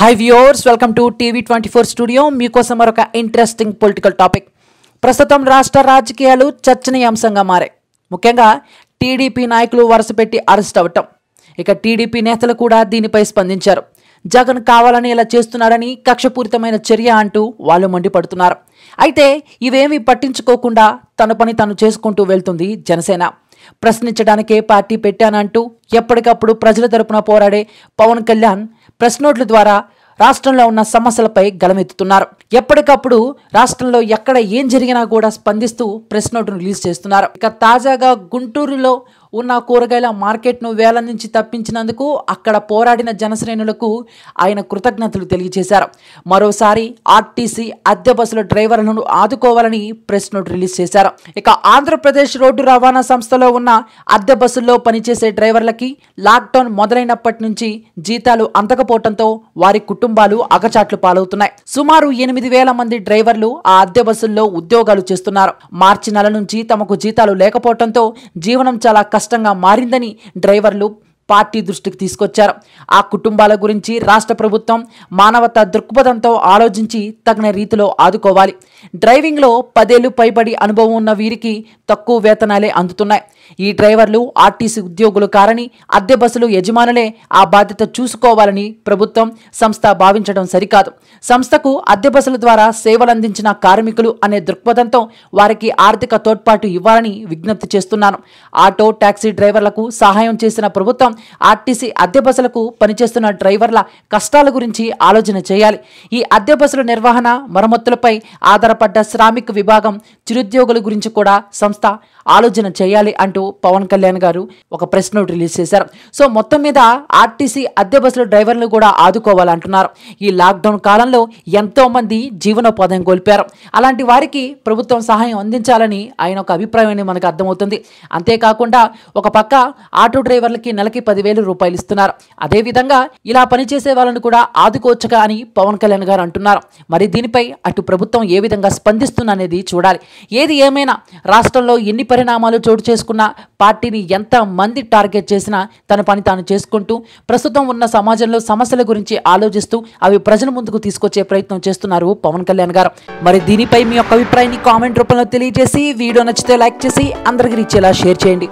high viewers welcome to TV twenty four studio మీకోసం మరొక interesting political topic ప్రస్తుతం రాష్ట్ర రాజకీయాలు చర్చనీయాంశంగా మారాయి ముఖ్యంగా టీడీపీ నాయకులు వరుసపెట్టి అరెస్ట్ అవటం ఇక టీడీపీ నేతలు కూడా దీనిపై స్పందించారు జగన్ కావాలని ఇలా చేస్తున్నారని కక్షపూరితమైన చర్య అంటూ వాళ్ళు మండిపడుతున్నారు అయితే ఇవేమీ పట్టించుకోకుండా తన పని తను చేసుకుంటూ వెళ్తుంది జనసేన ప్రశ్నించడానికే పార్టీ పెట్టానంటూ ఎప్పటికప్పుడు ప్రజల తరపున పోరాడే పవన్ కళ్యాణ్ ప్రెస్ నోట్ల ద్వారా రాష్ట్రంలో ఉన్న సమస్యలపై గలమెత్తుతున్నారు ఎప్పటికప్పుడు రాష్ట్రంలో ఎక్కడ ఏం జరిగినా కూడా స్పందిస్తూ ప్రెస్ నోటును రిలీజ్ చేస్తున్నారు ఇక తాజాగా గుంటూరులో ఉన్న కూరగాయల మార్కెట్ను వేల నుంచి తప్పించినందుకు అక్కడ పోరాడిన జనశ్రేణులకు ఆయన కృతజ్ఞతలు తెలియజేశారు మరోసారి ఆర్టీసీ అద్దె బస్సుల డ్రైవర్లను ఆదుకోవాలని ప్రెస్ నోట్ రిలీజ్ చేశారు ఇక ఆంధ్రప్రదేశ్ రోడ్డు రవాణా సంస్థలో ఉన్న అద్దె బస్సుల్లో పనిచేసే డ్రైవర్లకి లాక్డౌన్ మొదలైనప్పటి నుంచి జీతాలు అందకపోవడంతో వారి కుటుంబాలు అగచాట్లు పాలవుతున్నాయి సుమారు ఎనిమిది వేల మంది డ్రైవర్లు ఆ అద్దె బస్సుల్లో ఉద్యోగాలు చేస్తున్నారు మార్చి నెల నుంచి తమకు జీతాలు లేకపోవడంతో జీవనం చాలా కష్టం కష్టంగా మారిందని డ్రైవర్లు పార్టీ దృష్టికి తీసుకొచ్చారు ఆ కుటుంబాల గురించి రాష్ట్ర ప్రభుత్వం మానవత దృక్పథంతో ఆలోచించి తగిన రీతిలో ఆదుకోవాలి డ్రైవింగ్లో పదేళ్లు పైబడి అనుభవం ఉన్న వీరికి తక్కువ వేతనాలే అందుతున్నాయి ఈ డ్రైవర్లు ఆర్టీసీ ఉద్యోగులు కారని అద్దె బస్సులు యజమానులే ఆ బాధ్యత చూసుకోవాలని ప్రభుత్వం సంస్థ భావించడం సరికాదు సంస్థకు అద్దె బస్సుల ద్వారా సేవలందించిన కార్మికులు అనే దృక్పథంతో వారికి ఆర్థిక తోడ్పాటు ఇవ్వాలని విజ్ఞప్తి చేస్తున్నాను ఆటో టాక్సీ డ్రైవర్లకు సహాయం చేసిన ప్రభుత్వం ఆర్టీసీ అద్దె బస్సులకు పనిచేస్తున్న డ్రైవర్ల కష్టాల గురించి ఆలోచన చేయాలి ఈ అద్దె బస్సుల నిర్వహణ మరమ్మతులపై ఆధారపడ్డ శ్రామిక విభాగం చిరుద్యోగుల గురించి కూడా సంస్థ ఆలోచన చేయాలి అంటూ పవన్ కళ్యాణ్ గారు ఒక ప్రెస్ నోట్ రిలీజ్ చేశారు సో మొత్తం మీద ఆర్టీసీ అద్దె బస్సుల డ్రైవర్లు కూడా ఆదుకోవాలంటున్నారు ఈ లాక్డౌన్ కాలంలో ఎంతో మంది జీవనోపాధం కోల్పారు అలాంటి వారికి ప్రభుత్వం సహాయం అందించాలని ఆయన ఒక అభిప్రాయాన్ని మనకు అర్థమవుతుంది అంతేకాకుండా ఒక పక్క ఆటో డ్రైవర్లకి నెలకి పదివేలు రూపాయలు ఇస్తున్నారు అదేవిధంగా ఇలా పనిచేసే వాళ్ళను కూడా ఆదుకోవచ్చుగా అని పవన్ కళ్యాణ్ గారు అంటున్నారు మరి దీనిపై అటు ప్రభుత్వం ఏ విధంగా స్పందిస్తుందనేది చూడాలి ఏది ఏమైనా రాష్ట్రంలో ఎన్ని పరిణామాలు చోటు చేసుకున్నా పార్టీని ఎంత మంది టార్గెట్ చేసినా తన పని తాను చేసుకుంటూ ప్రస్తుతం ఉన్న సమాజంలో సమస్యల గురించి ఆలోచిస్తూ అవి ప్రజల ముందుకు తీసుకొచ్చే ప్రయత్నం చేస్తున్నారు పవన్ కళ్యాణ్ గారు మరి దీనిపై మీ యొక్క అభిప్రాయాన్ని కామెంట్ రూపంలో తెలియజేసి వీడియో నచ్చితే లైక్ చేసి అందరికీ ఇచ్చేలా షేర్ చేయండి